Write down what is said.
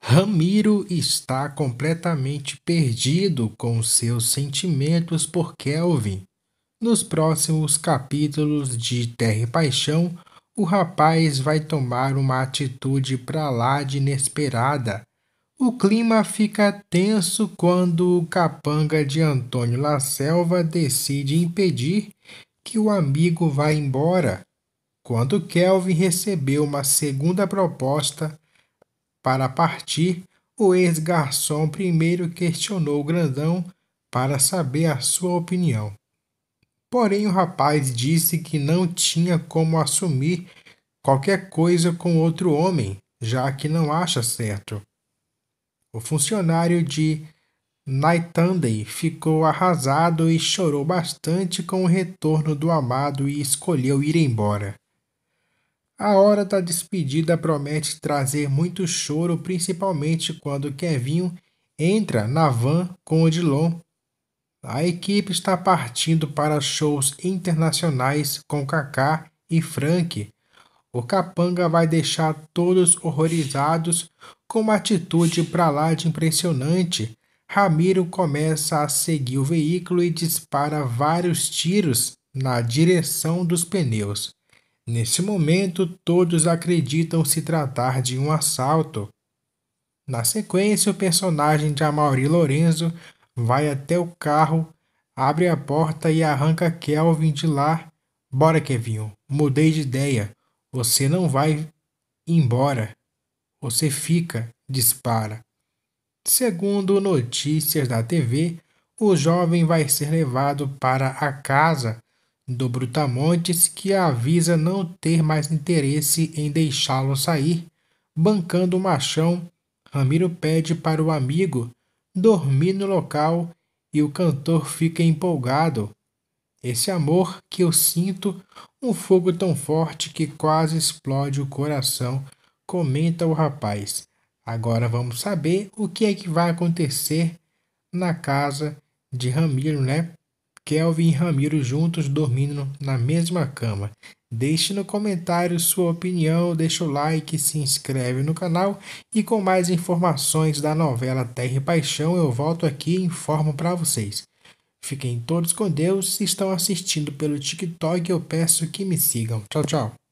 Ramiro está completamente perdido com seus sentimentos por Kelvin. Nos próximos capítulos de Terra e Paixão, o rapaz vai tomar uma atitude pra lá de inesperada. O clima fica tenso quando o capanga de Antônio La Selva decide impedir que o amigo vá embora. Quando Kelvin recebeu uma segunda proposta, para partir, o ex-garçom primeiro questionou o grandão para saber a sua opinião. Porém, o rapaz disse que não tinha como assumir qualquer coisa com outro homem, já que não acha certo. O funcionário de Nightunday ficou arrasado e chorou bastante com o retorno do amado e escolheu ir embora. A hora da despedida promete trazer muito choro, principalmente quando Kevinho entra na van com Odilon. A equipe está partindo para shows internacionais com Kaká e Frank. O Capanga vai deixar todos horrorizados com uma atitude pra lá de impressionante. Ramiro começa a seguir o veículo e dispara vários tiros na direção dos pneus. Nesse momento, todos acreditam se tratar de um assalto. Na sequência, o personagem de Amaury Lorenzo vai até o carro, abre a porta e arranca Kelvin de lá. Bora, Kevinho, mudei de ideia. Você não vai embora. Você fica, dispara. Segundo notícias da TV, o jovem vai ser levado para a casa do Brutamontes, que avisa não ter mais interesse em deixá-lo sair. Bancando o machão, Ramiro pede para o amigo dormir no local e o cantor fica empolgado. Esse amor que eu sinto, um fogo tão forte que quase explode o coração, comenta o rapaz. Agora vamos saber o que é que vai acontecer na casa de Ramiro, né? Kelvin e Ramiro juntos dormindo na mesma cama. Deixe no comentário sua opinião, deixa o like, se inscreve no canal e com mais informações da novela Terra e Paixão eu volto aqui e informo para vocês. Fiquem todos com Deus. Se estão assistindo pelo TikTok, eu peço que me sigam. Tchau, tchau.